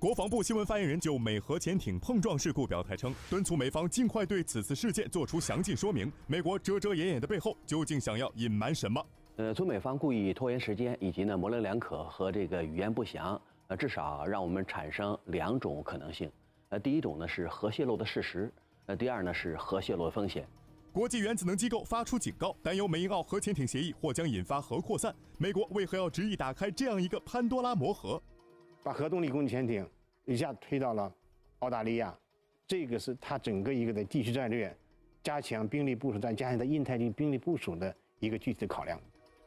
国防部新闻发言人就美核潜艇碰撞事故表态称，敦促美方尽快对此次事件作出详尽说明。美国遮遮掩掩的背后究竟想要隐瞒什么？呃，从美方故意拖延时间，以及呢模棱两可和这个语言不详，呃，至少让我们产生两种可能性。呃，第一种呢是核泄漏的事实，呃，第二呢是核泄漏风险。国际原子能机构发出警告，担忧美英澳核潜艇协议或将引发核扩散。美国为何要执意打开这样一个潘多拉魔盒？把核动力攻击潜艇一下推到了澳大利亚，这个是他整个一个的地区战略，加强兵力部署，战，加强在印太地区兵力部署的一个具体考量。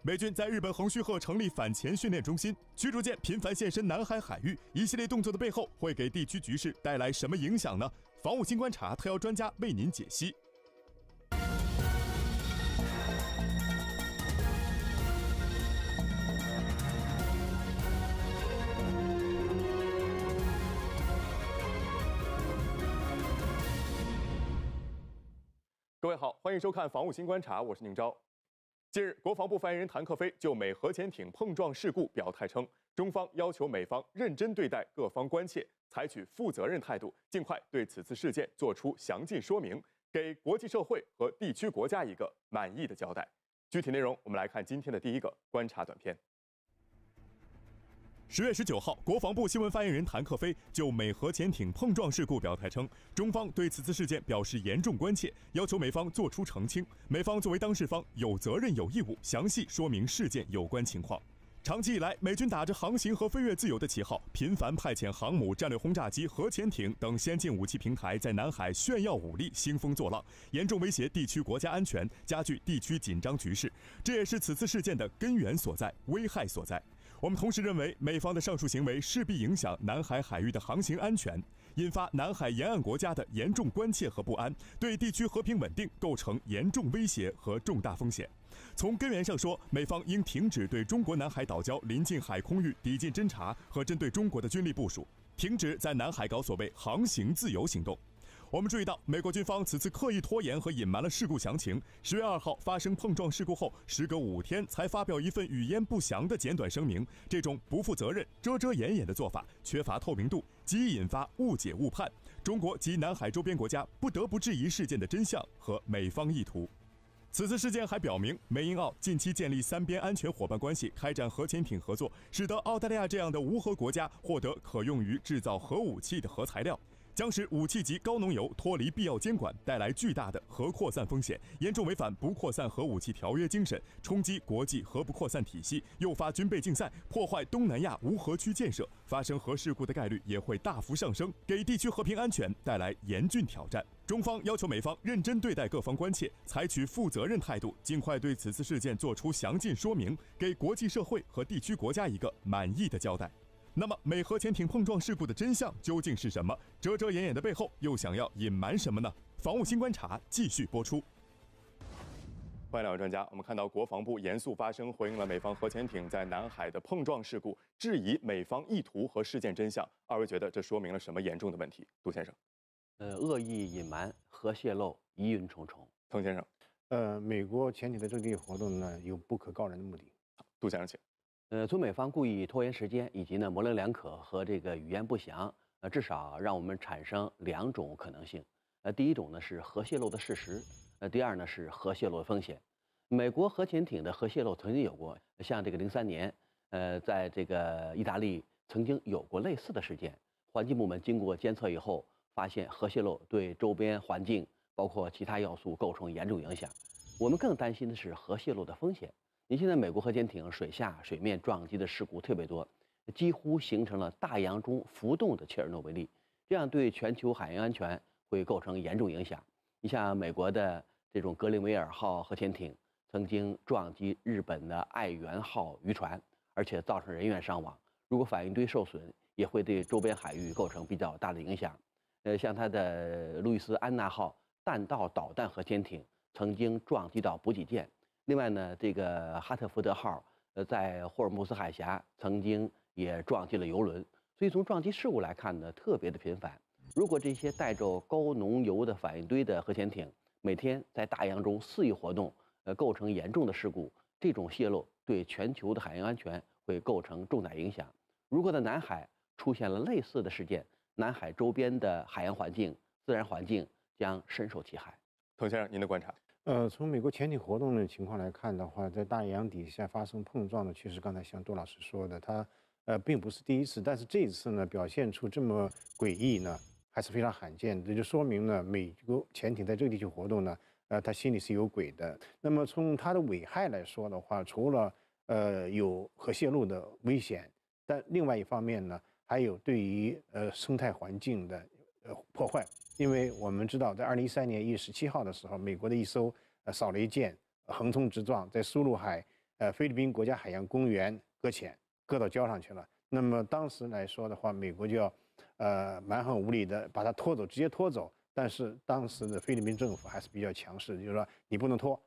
美军在日本横须贺成立反潜训练中心，驱逐舰频繁现身南海海域，一系列动作的背后会给地区局势带来什么影响呢？防务新观察特邀专家为您解析。欢迎收看《防务新观察》，我是宁钊。近日，国防部发言人谭克飞就美核潜艇碰撞事故表态称，中方要求美方认真对待各方关切，采取负责任态度，尽快对此次事件作出详尽说明，给国际社会和地区国家一个满意的交代。具体内容，我们来看今天的第一个观察短片。十月十九号，国防部新闻发言人谭克飞就美核潜艇碰撞事故表态称，中方对此次事件表示严重关切，要求美方作出澄清。美方作为当事方，有责任有义务详细说明事件有关情况。长期以来，美军打着航行和飞越自由的旗号，频繁派遣航母、战略轰炸机、核潜艇等先进武器平台在南海炫耀武力、兴风作浪，严重威胁地区国家安全，加剧地区紧张局势。这也是此次事件的根源所在、危害所在。我们同时认为，美方的上述行为势必影响南海海域的航行安全，引发南海沿岸国家的严重关切和不安，对地区和平稳定构成严重威胁和重大风险。从根源上说，美方应停止对中国南海岛礁临近海空域抵近侦察和针对中国的军力部署，停止在南海搞所谓航行自由行动。我们注意到，美国军方此次刻意拖延和隐瞒了事故详情。十月二号发生碰撞事故后，时隔五天才发表一份语焉不详的简短声明。这种不负责任、遮遮掩掩的做法，缺乏透明度，极易引发误解误判。中国及南海周边国家不得不质疑事件的真相和美方意图。此次事件还表明，美英澳近期建立三边安全伙伴关系，开展核潜艇合作，使得澳大利亚这样的无核国家获得可用于制造核武器的核材料。将使武器级高浓铀脱离必要监管，带来巨大的核扩散风险，严重违反不扩散核武器条约精神，冲击国际核不扩散体系，诱发军备竞赛，破坏东南亚无核区建设，发生核事故的概率也会大幅上升，给地区和平安全带来严峻挑战。中方要求美方认真对待各方关切，采取负责任态度，尽快对此次事件作出详尽说明，给国际社会和地区国家一个满意的交代。那么，美核潜艇碰撞事故的真相究竟是什么？遮遮掩掩的背后又想要隐瞒什么呢？防务新观察继续播出。欢迎两位专家。我们看到国防部严肃发声，回应了美方核潜艇在南海的碰撞事故，质疑美方意图和事件真相。二位觉得这说明了什么严重的问题？杜先生，呃，恶意隐瞒、核泄漏、疑云重重。滕先生，呃，美国潜艇的这个活动呢，有不可告人的目的。杜先生，请。呃，从美方故意拖延时间，以及呢模棱两可和这个语言不详，呃，至少让我们产生两种可能性。呃，第一种呢是核泄漏的事实，呃，第二呢是核泄漏的风险。美国核潜艇的核泄漏曾经有过，像这个零三年，呃，在这个意大利曾经有过类似的事件。环境部门经过监测以后，发现核泄漏对周边环境包括其他要素构成严重影响。我们更担心的是核泄漏的风险。你现在美国核潜艇水下、水面撞击的事故特别多，几乎形成了大洋中浮动的切尔诺贝利，这样对全球海洋安全会构成严重影响。你像美国的这种格林威尔号核潜艇，曾经撞击日本的爱媛号渔船，而且造成人员伤亡。如果反应堆受损，也会对周边海域构成比较大的影响。呃，像它的路易斯安那号弹道导弹核潜艇，曾经撞击到补给舰。另外呢，这个“哈特福德号”呃，在霍尔木斯海峡曾经也撞击了油轮，所以从撞击事故来看呢，特别的频繁。如果这些带着高浓油的反应堆的核潜艇每天在大洋中肆意活动，呃，构成严重的事故，这种泄漏对全球的海洋安全会构成重大影响。如果在南海出现了类似的事件，南海周边的海洋环境、自然环境将深受其害。滕先生，您的观察。呃，从美国潜艇活动的情况来看的话，在大洋底下发生碰撞的，确实刚才像杜老师说的，它呃并不是第一次，但是这一次呢，表现出这么诡异呢，还是非常罕见。这就说明呢，美国潜艇在这个地区活动呢，呃，它心里是有鬼的。那么从它的危害来说的话，除了呃有核泄漏的危险，但另外一方面呢，还有对于呃生态环境的呃破坏。因为我们知道，在二零一三年一月十七号的时候，美国的一艘呃扫雷舰横冲直撞，在苏禄海呃菲律宾国家海洋公园搁浅，搁到礁上去了。那么当时来说的话，美国就要呃蛮横无理的把它拖走，直接拖走。但是当时的菲律宾政府还是比较强势，就是说你不能拖，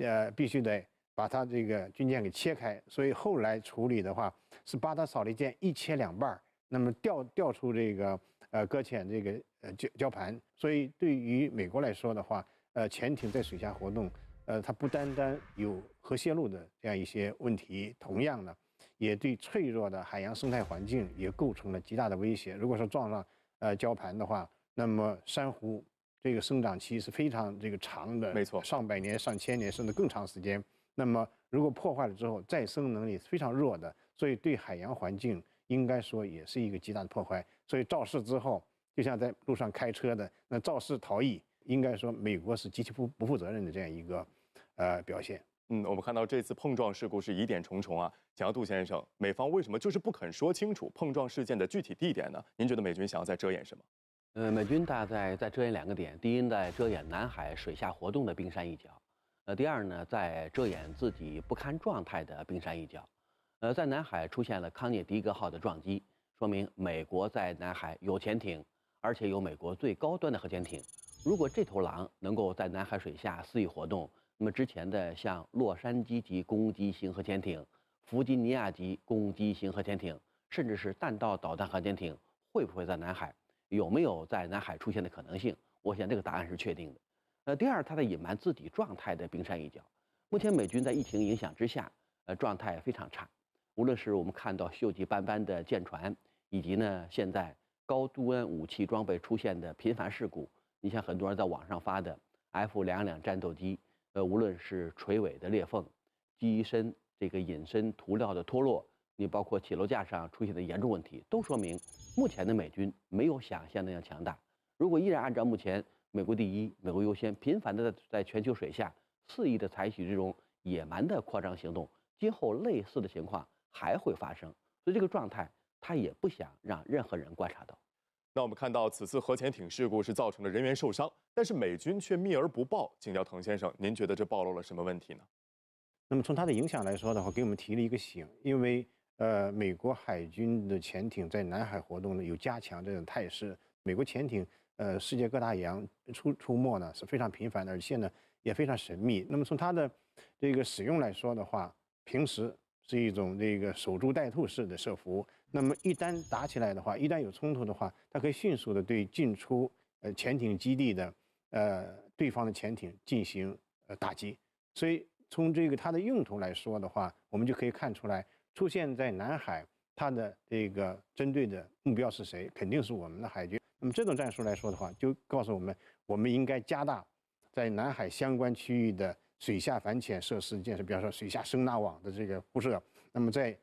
呃必须得把它这个军舰给切开。所以后来处理的话，是把它扫雷舰一切两半儿，那么调调出这个。呃，搁浅这个呃礁礁盘，所以对于美国来说的话，呃，潜艇在水下活动，呃，它不单单有核泄漏的这样一些问题，同样呢，也对脆弱的海洋生态环境也构成了极大的威胁。如果说撞上呃礁盘的话，那么珊瑚这个生长期是非常这个长的，没错，上百年、上千年甚至更长时间。那么如果破坏了之后，再生能力非常弱的，所以对海洋环境应该说也是一个极大的破坏。所以肇事之后，就像在路上开车的那肇事逃逸，应该说美国是极其负不负责任的这样一个，呃表现。嗯，我们看到这次碰撞事故是疑点重重啊。想要杜先生，美方为什么就是不肯说清楚碰撞事件的具体地点呢？您觉得美军想要在遮掩什么？呃，美军大概在遮掩两个点：第一，在遮掩南海水下活动的冰山一角；呃，第二呢，在遮掩自己不堪状态的冰山一角。呃，在南海出现了康涅狄格号的撞击。说明美国在南海有潜艇，而且有美国最高端的核潜艇。如果这头狼能够在南海水下肆意活动，那么之前的像洛杉矶级攻击型核潜艇、弗吉尼亚级攻击型核潜艇，甚至是弹道导弹核潜艇，会不会在南海？有没有在南海出现的可能性？我想这个答案是确定的。呃，第二，他在隐瞒自己状态的冰山一角。目前美军在疫情影响之下，呃，状态非常差，无论是我们看到锈迹斑斑的舰船。以及呢，现在高度恩武器装备出现的频繁事故，你像很多人在网上发的 F 两两战斗机，呃，无论是垂尾的裂缝，机身这个隐身涂料的脱落，你包括起落架上出现的严重问题，都说明目前的美军没有想象那样强大。如果依然按照目前美国第一、美国优先，频繁的在在全球水下肆意的采取这种野蛮的扩张行动，今后类似的情况还会发生。所以这个状态。他也不想让任何人观察到。那我们看到此次核潜艇事故是造成了人员受伤，但是美军却秘而不报。请教滕先生，您觉得这暴露了什么问题呢？那么从它的影响来说的话，给我们提了一个醒，因为呃，美国海军的潜艇在南海活动呢有加强这种态势。美国潜艇呃，世界各大洋出出没呢是非常频繁的，而且呢也非常神秘。那么从它的这个使用来说的话，平时是一种这个守株待兔式的设伏。那么一旦打起来的话，一旦有冲突的话，它可以迅速的对进出呃潜艇基地的呃对方的潜艇进行呃打击。所以从这个它的用途来说的话，我们就可以看出来，出现在南海它的这个针对的目标是谁，肯定是我们的海军。那么这种战术来说的话，就告诉我们，我们应该加大在南海相关区域的水下反潜设施建设，比方说水下声纳网的这个铺设。那么在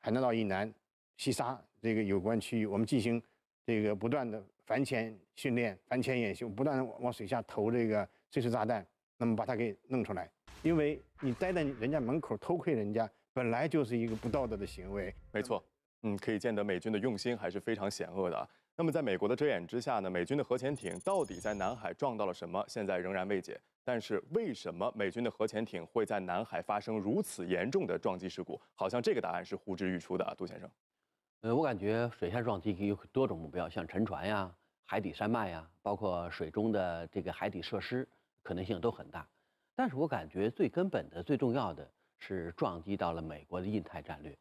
海南岛以南。西沙这个有关区域，我们进行这个不断的反潜训练、反潜演习，不断的往水下投这个碎石炸弹，那么把它给弄出来。因为你待在人家门口偷窥人家，本来就是一个不道德的行为。没错，嗯，可以见得美军的用心还是非常险恶的。那么在美国的遮掩之下呢，美军的核潜艇到底在南海撞到了什么，现在仍然未解。但是为什么美军的核潜艇会在南海发生如此严重的撞击事故？好像这个答案是呼之欲出的啊，杜先生。呃，我感觉水下撞击有多种目标，像沉船呀、海底山脉呀，包括水中的这个海底设施，可能性都很大。但是我感觉最根本的、最重要的是撞击到了美国的印太战略。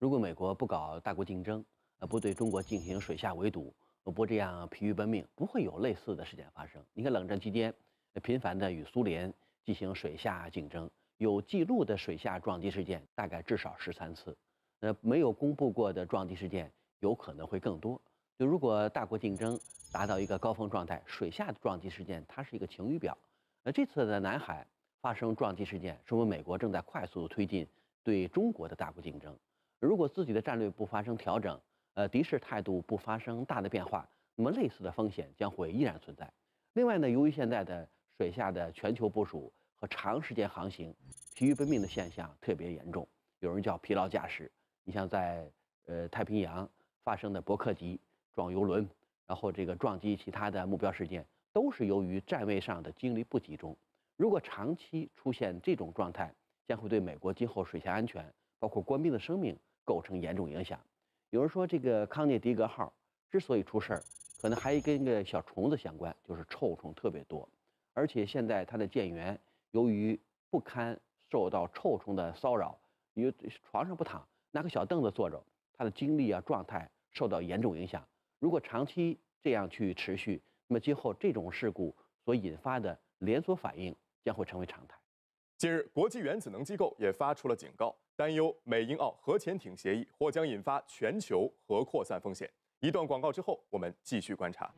如果美国不搞大国竞争，呃，不对中国进行水下围堵，不这样疲于奔命，不会有类似的事件发生。你看冷战期间，频繁的与苏联进行水下竞争，有记录的水下撞击事件大概至少十三次。呃，没有公布过的撞击事件有可能会更多。就如果大国竞争达到一个高峰状态，水下的撞击事件它是一个晴雨表。那这次的南海发生撞击事件，说明美国正在快速推进对中国的大国竞争。如果自己的战略不发生调整，呃，敌视态度不发生大的变化，那么类似的风险将会依然存在。另外呢，由于现在的水下的全球部署和长时间航行，疲于奔命的现象特别严重，有人叫疲劳驾驶。你像在，呃，太平洋发生的伯克级撞游轮，然后这个撞击其他的目标事件，都是由于站位上的精力不集中。如果长期出现这种状态，将会对美国今后水下安全，包括官兵的生命，构成严重影响。有人说，这个康涅狄格号之所以出事儿，可能还跟个小虫子相关，就是臭虫特别多。而且现在他的舰员由于不堪受到臭虫的骚扰，于床上不躺。拿个小凳子坐着，他的精力啊状态受到严重影响。如果长期这样去持续，那么今后这种事故所引发的连锁反应将会成为常态。近日，国际原子能机构也发出了警告，担忧美英澳核潜艇协议或将引发全球核扩散风险。一段广告之后，我们继续观察。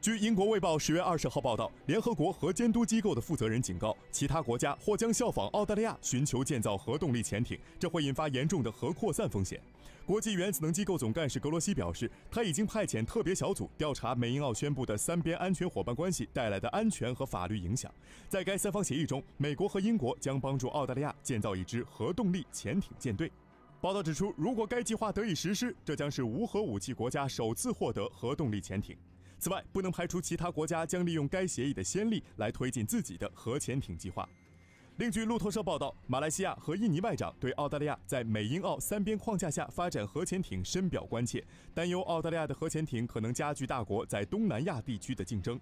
据英国《卫报》十月二十号报道，联合国核监督机构的负责人警告，其他国家或将效仿澳大利亚，寻求建造核动力潜艇，这会引发严重的核扩散风险。国际原子能机构总干事格罗西表示，他已经派遣特别小组调查美英澳宣布的三边安全伙伴关系带来的安全和法律影响。在该三方协议中，美国和英国将帮助澳大利亚建造一支核动力潜艇舰队。报道指出，如果该计划得以实施，这将是无核武器国家首次获得核动力潜艇。此外，不能排除其他国家将利用该协议的先例来推进自己的核潜艇计划。另据路透社报道，马来西亚和印尼外长对澳大利亚在美英澳三边框架下发展核潜艇深表关切，担忧澳大利亚的核潜艇可能加剧大国在东南亚地区的竞争。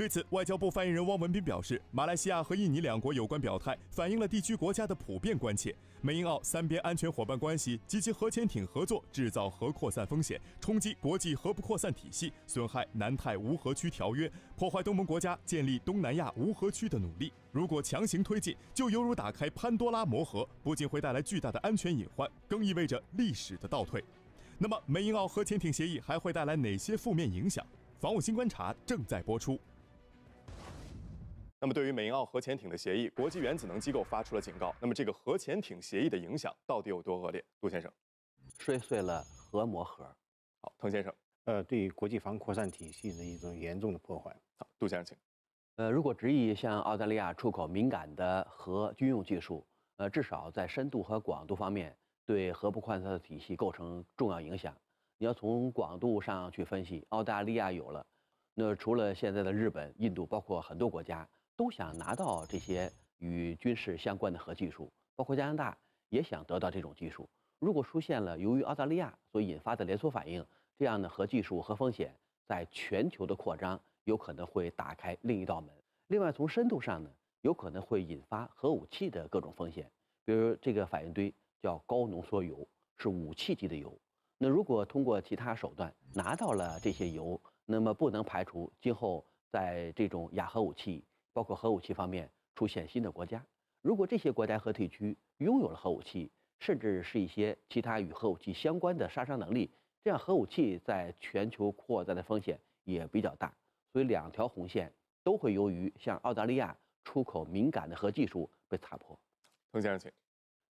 对此，外交部发言人汪文斌表示，马来西亚和印尼两国有关表态，反映了地区国家的普遍关切。美英澳三边安全伙伴关系及其核潜艇合作，制造核扩散风险，冲击国际核不扩散体系，损害南太无核区条约，破坏东盟国家建立东南亚无核区的努力。如果强行推进，就犹如打开潘多拉魔盒，不仅会带来巨大的安全隐患，更意味着历史的倒退。那么，美英澳核潜艇协议还会带来哪些负面影响？防务新观察正在播出。那么，对于美英澳核潜艇的协议，国际原子能机构发出了警告。那么，这个核潜艇协议的影响到底有多恶劣？杜先生，摔碎了核魔盒。好，滕先生，呃，对国际防扩散体系的一种严重的破坏。好，杜先生，请。呃，如果执意向澳大利亚出口敏感的核军用技术，呃，至少在深度和广度方面，对核不扩散的体系构成重要影响。你要从广度上去分析，澳大利亚有了，那除了现在的日本、印度，包括很多国家。都想拿到这些与军事相关的核技术，包括加拿大也想得到这种技术。如果出现了由于澳大利亚所引发的连锁反应，这样的核技术和风险在全球的扩张有可能会打开另一道门。另外，从深度上呢，有可能会引发核武器的各种风险，比如这个反应堆叫高浓缩铀，是武器级的铀。那如果通过其他手段拿到了这些铀，那么不能排除今后在这种亚核武器。包括核武器方面出现新的国家，如果这些国家和地区拥有了核武器，甚至是一些其他与核武器相关的杀伤能力，这样核武器在全球扩散的风险也比较大。所以两条红线都会由于向澳大利亚出口敏感的核技术被打破。佟先生，请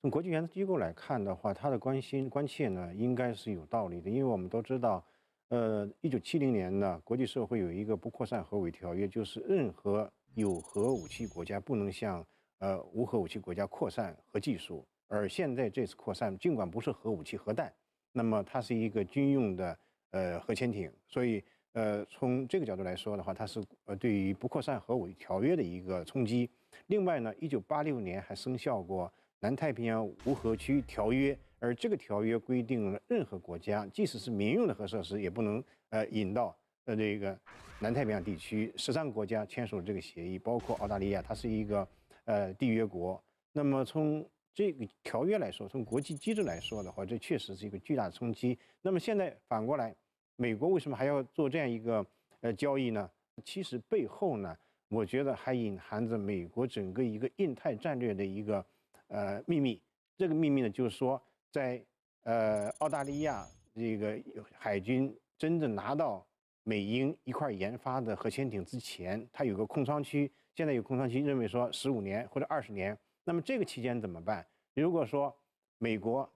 从国际原子机构来看的话，他的关心关切呢，应该是有道理的，因为我们都知道，呃，一九七零年呢，国际社会有一个不扩散核武条约，就是任何有核武器国家不能向呃无核武器国家扩散核技术，而现在这次扩散尽管不是核武器核弹，那么它是一个军用的呃核潜艇，所以呃从这个角度来说的话，它是呃对于不扩散核武条约的一个冲击。另外呢，一九八六年还生效过南太平洋无核区条约，而这个条约规定了任何国家，即使是民用的核设施，也不能呃引到。呃，这个南太平洋地区十三个国家签署这个协议，包括澳大利亚，它是一个呃缔约国。那么从这个条约来说，从国际机制来说的话，这确实是一个巨大的冲击。那么现在反过来，美国为什么还要做这样一个呃交易呢？其实背后呢，我觉得还隐含着美国整个一个印太战略的一个呃秘密。这个秘密呢，就是说在呃澳大利亚这个海军真正拿到。美英一块研发的核潜艇之前，它有个空窗期，现在有空窗期，认为说十五年或者二十年，那么这个期间怎么办？如果说美国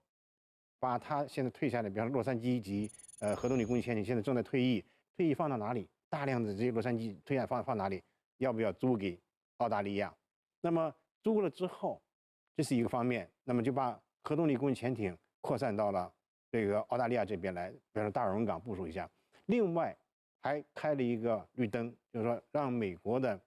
把它现在退下来，比方说洛杉矶级呃核动力攻击潜艇现在正在退役，退役放到哪里？大量的这些洛杉矶退役放放哪里？要不要租给澳大利亚？那么租了之后，这是一个方面，那么就把核动力攻击潜艇扩散到了这个澳大利亚这边来，比方说大尔文港部署一下，另外。还开了一个绿灯，就是说让美国的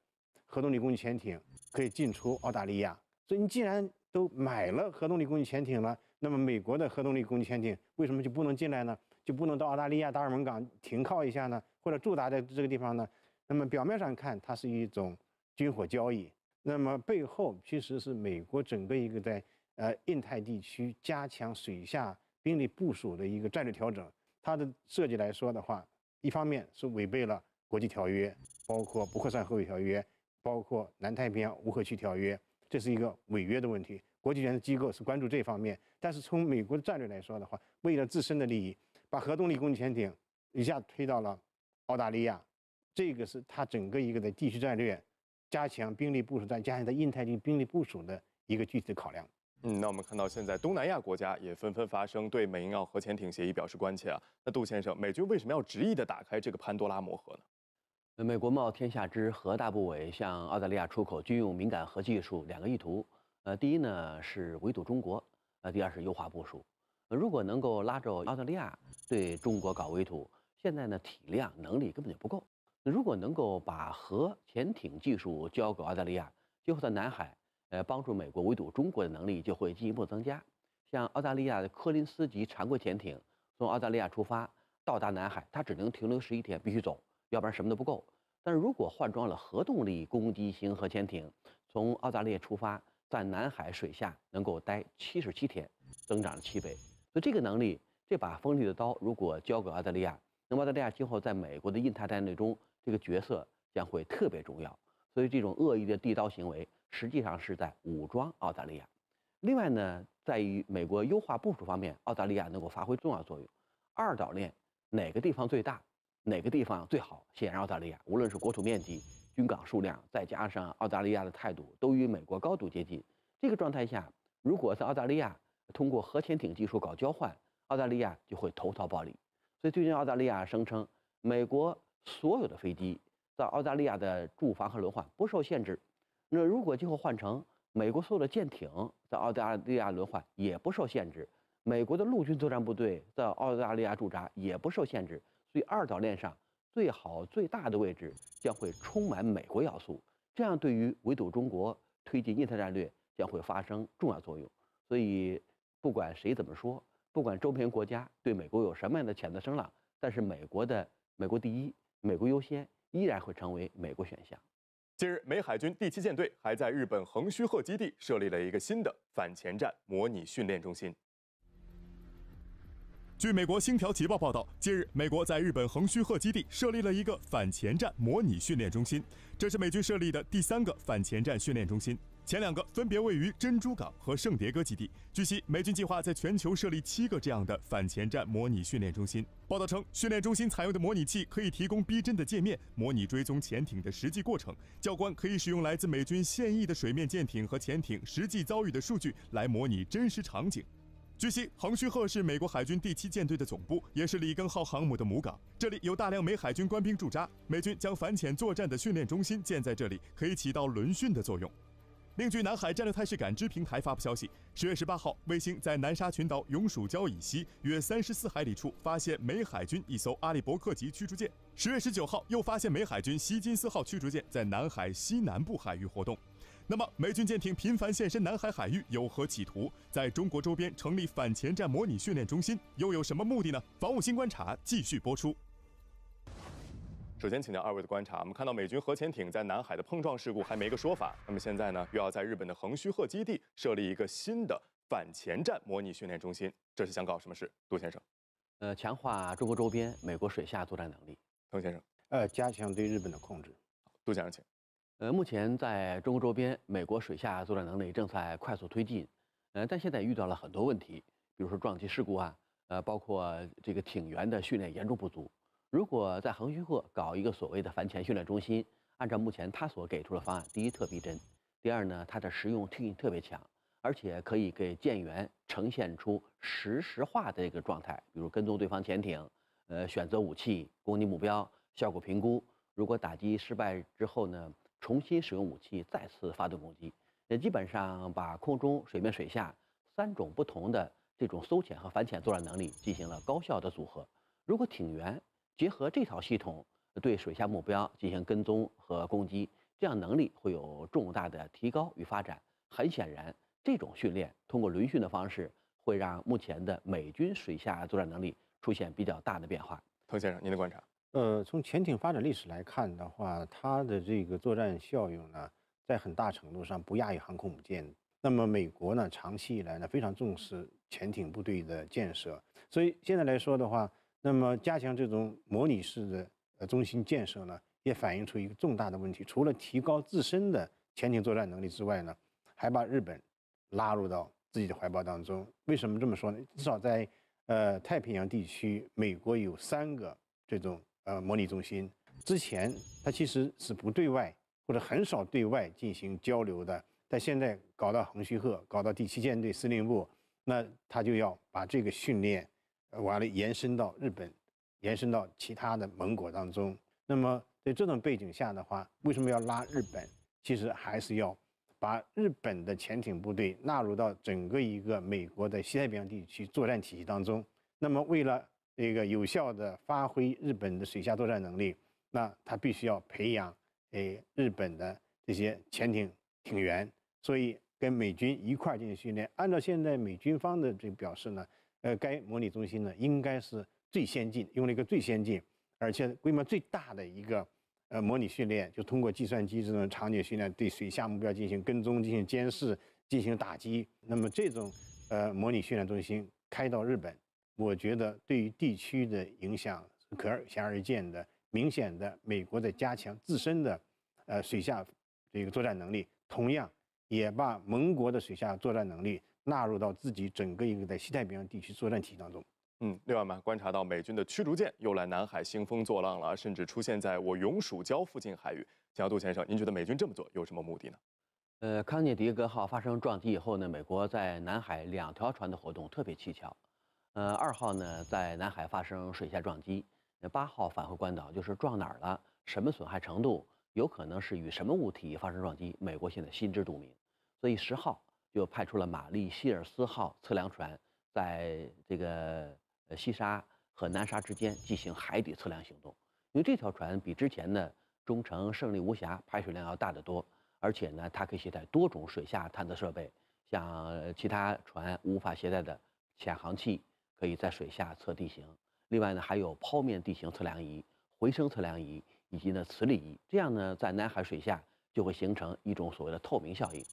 核动力攻击潜艇可以进出澳大利亚。所以你既然都买了核动力攻击潜艇了，那么美国的核动力攻击潜艇为什么就不能进来呢？就不能到澳大利亚达尔文港停靠一下呢？或者驻扎在这个地方呢？那么表面上看它是一种军火交易，那么背后其实是美国整个一个在呃印太地区加强水下兵力部署的一个战略调整。它的设计来说的话。一方面是违背了国际条约，包括《不扩散核武条约》，包括《南太平洋无核区条约》，这是一个违约的问题。国际原子机构是关注这方面，但是从美国的战略来说的话，为了自身的利益，把核动力攻击潜艇一下推到了澳大利亚，这个是他整个一个的地区战略，加强兵力部署，再加强在印太地兵力部署的一个具体的考量。嗯，那我们看到现在东南亚国家也纷纷发声，对美英澳核潜艇协议表示关切啊。那杜先生，美军为什么要执意的打开这个潘多拉魔盒呢？美国冒天下之核大不韪，向澳大利亚出口军用敏感核技术，两个意图。呃，第一呢是围堵中国，呃，第二是优化部署。呃，如果能够拉着澳大利亚对中国搞围堵，现在呢体量能力根本就不够。如果能够把核潜艇技术交给澳大利亚，今后在南海。呃，帮助美国围堵中国的能力就会进一步增加。像澳大利亚的科林斯级常规潜艇，从澳大利亚出发到达南海，它只能停留十一天，必须走，要不然什么都不够。但如果换装了核动力攻击型核潜艇，从澳大利亚出发，在南海水下能够待七十七天，增长了七倍。所以这个能力，这把锋利的刀，如果交给澳大利亚，那么澳大利亚今后在美国的印太战略中，这个角色将会特别重要。所以这种恶意的递刀行为。实际上是在武装澳大利亚。另外呢，在于美国优化部署方面，澳大利亚能够发挥重要作用。二岛链哪个地方最大，哪个地方最好，显然澳大利亚无论是国土面积、军港数量，再加上澳大利亚的态度，都与美国高度接近。这个状态下，如果在澳大利亚通过核潜艇技术搞交换，澳大利亚就会投桃报李。所以，最近澳大利亚声称，美国所有的飞机在澳大利亚的驻防和轮换不受限制。那如果今后换成美国所有的舰艇在澳大利亚轮换也不受限制，美国的陆军作战部队在澳大利亚驻扎也不受限制，所以二岛链上最好最大的位置将会充满美国要素，这样对于围堵中国、推进印太战略将会发生重要作用。所以不管谁怎么说，不管周边国家对美国有什么样的谴责声浪，但是美国的“美国第一、美国优先”依然会成为美国选项。近日，美海军第七舰队还在日本横须贺基地设立了一个新的反潜战模拟训练中心。据美国《星条旗报》报道，近日，美国在日本横须贺基地设立了一个反潜战模拟训练中心，这是美军设立的第三个反潜战训练中心。前两个分别位于珍珠港和圣迭戈基地。据悉，美军计划在全球设立七个这样的反潜战模拟训练中心。报道称，训练中心采用的模拟器可以提供逼真的界面，模拟追踪潜艇的实际过程。教官可以使用来自美军现役的水面舰艇和潜艇实际遭遇的数据来模拟真实场景。据悉，横须贺是美国海军第七舰队的总部，也是里根号航母的母港。这里有大量美海军官兵驻扎。美军将反潜作战的训练中心建在这里，可以起到轮训的作用。另据南海战略态势感知平台发布消息，十月十八号，卫星在南沙群岛永暑礁以西约三十四海里处发现美海军一艘阿利伯克级驱逐舰。十月十九号，又发现美海军希金斯号驱逐舰在南海西南部海域活动。那么，美军舰艇频繁现身南海海域有何企图？在中国周边成立反潜战模拟训练中心又有什么目的呢？防务新观察继续播出。首先请教二位的观察，我们看到美军核潜艇在南海的碰撞事故还没个说法，那么现在呢，又要在日本的横须贺基地设立一个新的反潜战模拟训练中心，这是想搞什么事？杜先生，呃，强化中国周边美国水下作战能力。滕先生，呃，加强对日本的控制。杜先生，请。呃，目前在中国周边，美国水下作战能力正在快速推进，呃，但现在遇到了很多问题，比如说撞击事故啊，呃，包括这个艇员的训练严重不足。如果在横须贺搞一个所谓的反潜训练中心，按照目前他所给出的方案，第一特逼真，第二呢，它的实用性特别强，而且可以给舰员呈现出实时化的一个状态，比如跟踪对方潜艇，呃，选择武器攻击目标，效果评估。如果打击失败之后呢，重新使用武器再次发动攻击，也基本上把空中、水面、水下三种不同的这种搜潜和反潜作战能力进行了高效的组合。如果艇员，结合这套系统对水下目标进行跟踪和攻击，这样能力会有重大的提高与发展。很显然，这种训练通过轮训的方式，会让目前的美军水下作战能力出现比较大的变化。滕先生，您的观察？呃，从潜艇发展历史来看的话，它的这个作战效用呢，在很大程度上不亚于航空母舰。那么，美国呢，长期以来呢，非常重视潜艇部队的建设，所以现在来说的话。那么，加强这种模拟式的呃中心建设呢，也反映出一个重大的问题。除了提高自身的潜艇作战能力之外呢，还把日本拉入到自己的怀抱当中。为什么这么说呢？至少在呃太平洋地区，美国有三个这种呃模拟中心。之前它其实是不对外或者很少对外进行交流的，但现在搞到横须贺，搞到第七舰队司令部，那他就要把这个训练。往里延伸到日本，延伸到其他的盟国当中。那么，在这种背景下的话，为什么要拉日本？其实还是要把日本的潜艇部队纳入到整个一个美国的西太平洋地区作战体系当中。那么，为了这个有效的发挥日本的水下作战能力，那他必须要培养诶日本的这些潜艇艇员，所以跟美军一块进行训练。按照现在美军方的这表示呢。呃，该模拟中心呢，应该是最先进用了一个最先进而且规模最大的一个，呃，模拟训练，就通过计算机这种场景训练，对水下目标进行跟踪、进行监视、进行打击。那么这种，呃，模拟训练中心开到日本，我觉得对于地区的影响可而显而见的明显的。美国在加强自身的，呃，水下这个作战能力，同样也把盟国的水下作战能力。纳入到自己整个一个在西太平洋地区作战体系当中。嗯，另外嘛，观察到美军的驱逐舰又来南海兴风作浪了甚至出现在我永暑礁附近海域。小杜先生，您觉得美军这么做有什么目的呢？呃，康涅狄格号发生撞击以后呢，美国在南海两条船的活动特别蹊跷。呃，二号呢在南海发生水下撞击，八号返回关岛，就是撞哪儿了，什么损害程度，有可能是与什么物体发生撞击，美国现在心知肚明。所以十号。就派出了玛丽·希尔斯号测量船，在这个西沙和南沙之间进行海底测量行动。因为这条船比之前的中程胜利无瑕排水量要大得多，而且呢，它可以携带多种水下探测设备，像其他船无法携带的潜航器，可以在水下测地形。另外呢，还有剖面地形测量仪、回声测量仪以及呢磁力仪，这样呢，在南海水下就会形成一种所谓的透明效应。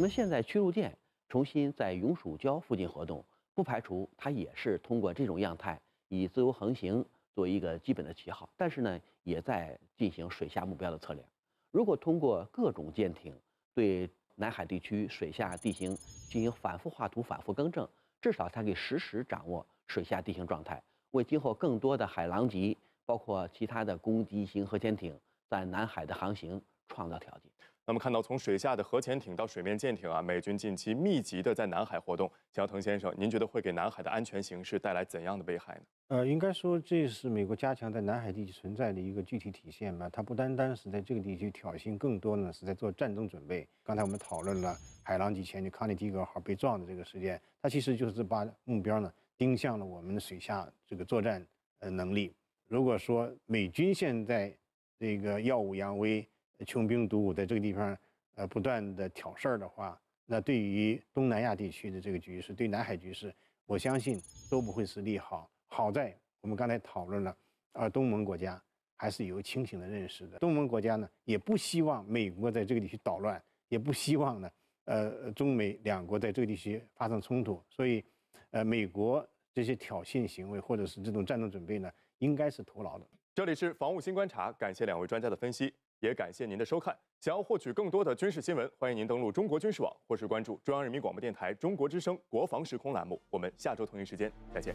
我们现在驱逐舰重新在永暑礁附近活动，不排除它也是通过这种样态以自由横行作为一个基本的旗号，但是呢，也在进行水下目标的测量。如果通过各种舰艇对南海地区水下地形进行反复画图、反复更正，至少它可以实时掌握水下地形状态，为今后更多的海狼级，包括其他的攻击型核潜艇在南海的航行创造条件。那么看到从水下的核潜艇到水面舰艇啊，美军近期密集的在南海活动。小藤先生，您觉得会给南海的安全形势带来怎样的危害呢？呃，应该说这是美国加强在南海地区存在的一个具体体现吧。它不单单是在这个地区挑衅，更多呢是在做战争准备。刚才我们讨论了海狼级潜艇“康涅狄格号”被撞的这个事件，它其实就是把目标呢盯向了我们的水下这个作战呃能力。如果说美军现在这个耀武扬威，穷兵黩武，在这个地方呃不断的挑事儿的话，那对于东南亚地区的这个局势，对南海局势，我相信都不会是利好。好在我们刚才讨论了，而东盟国家还是有清醒的认识的。东盟国家呢，也不希望美国在这个地区捣乱，也不希望呢，呃，中美两国在这个地区发生冲突。所以，呃，美国这些挑衅行为或者是这种战斗准备呢，应该是徒劳的。这里是防务新观察，感谢两位专家的分析。也感谢您的收看。想要获取更多的军事新闻，欢迎您登录中国军事网，或是关注中央人民广播电台中国之声国防时空栏目。我们下周同一时间再见。